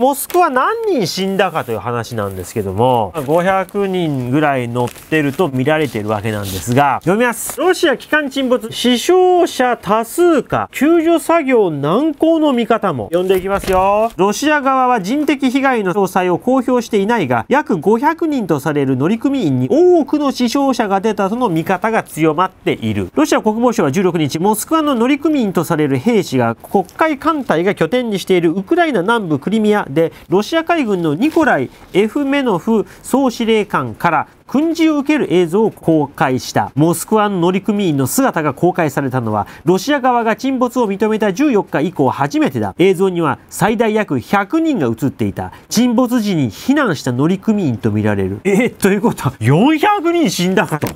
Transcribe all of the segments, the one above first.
モスクワ何人死んだかという話なんですけども、500人ぐらい乗ってると見られてるわけなんですが、読みます。ロシア機関沈没、死傷者多数か、救助作業難航の見方も。読んでいきますよ。ロシア側は人的被害の詳細を公表していないが、約500人とされる乗組員に多くの死傷者が出たとの見方が強まっている。ロシア国防省は16日、モスクワの乗組員とされる兵士が、黒海艦隊が拠点にしているウクライナ南部クリミア、でロシア海軍のニコライ・エフメノフ総司令官から訓示を受ける映像を公開したモスクワの乗組員の姿が公開されたのはロシア側が沈没を認めた14日以降初めてだ映像には最大約100人が映っていた沈没時に避難した乗組員とみられるえー、ということは400人死んだかと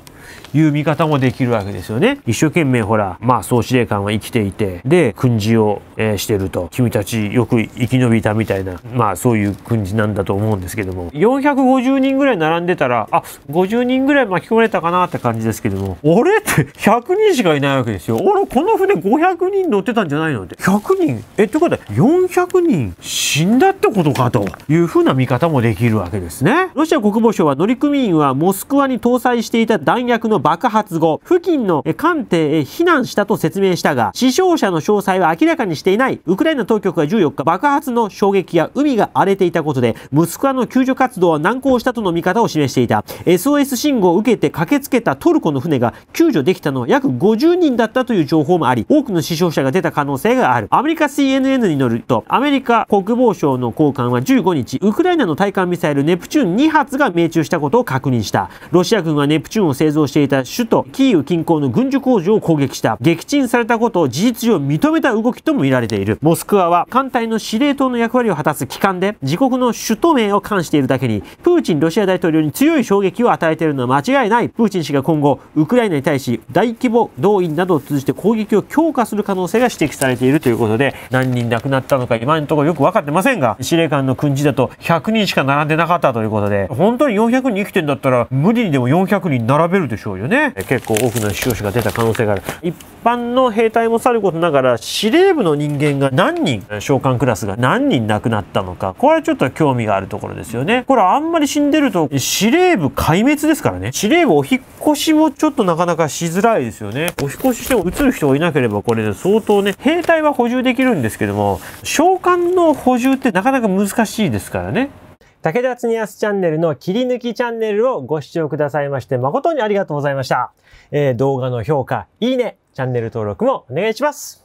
いう見方もできるわけですよね。一生懸命ほら、まあ総司令官は生きていて、で、訓示を、えー、してると、君たちよく生き延びたみたいな、まあそういう訓示なんだと思うんですけども、450人ぐらい並んでたら、あ、50人ぐらい巻き込まれたかなって感じですけども、あれって100人しかいないわけですよ。あら、この船500人乗ってたんじゃないのって。100人え、ってことは400人死んだってことかというふうな見方もできるわけですね。ロシア国防省は乗組員はモスクワに搭載していた弾薬の爆発後、付近の艦艇へ避難したと説明したが、死傷者の詳細は明らかにしていない。ウクライナ当局は14日、爆発の衝撃や海が荒れていたことで、モスクワの救助活動は難航したとの見方を示していた。SOS 信号を受けて駆けつけたトルコの船が救助できたのは約50人だったという情報もあり、多くの死傷者が出た可能性がある。アメリカ CNN によると、アメリカ国防省の高官は15日、ウクライナの対艦ミサイルネプチューン2発が命中したことを確認した。ロシア軍はネプチューンを製造していた首都キーウ近郊の軍需工場を攻撃した。撃沈されたことを事実上認めた動きとも見られている。モスクワは艦隊の司令塔の役割を果たす機関で、自国の首都名を冠しているだけに、プーチンロシア大統領に強い衝撃をを与えているのは間違いない。プーチン氏が今後、ウクライナに対し大規模動員などを通じて攻撃を強化する可能性が指摘されているということで、何人亡くなったのか今のところよく分かってませんが、司令官の訓示だと100人しか並んでなかったということで、本当に400人生きてんだったら、無理にでも400人並べるでしょうよね。結構多くの死傷者が出た可能性がある。一般の兵隊もさることながら、司令部の人間が何人、召喚クラスが何人亡くなったのか、これはちょっと興味があるところですよね。これあんまり死んでると、司令部解壊滅ですからね。司令部お引越しもちょっとなかなかしづらいですよね。お引越ししても移る人がいなければこれで相当ね、兵隊は補充できるんですけども、召喚の補充ってなかなか難しいですからね。武田恒すチャンネルの切り抜きチャンネルをご視聴くださいまして誠にありがとうございました。えー、動画の評価、いいね、チャンネル登録もお願いします。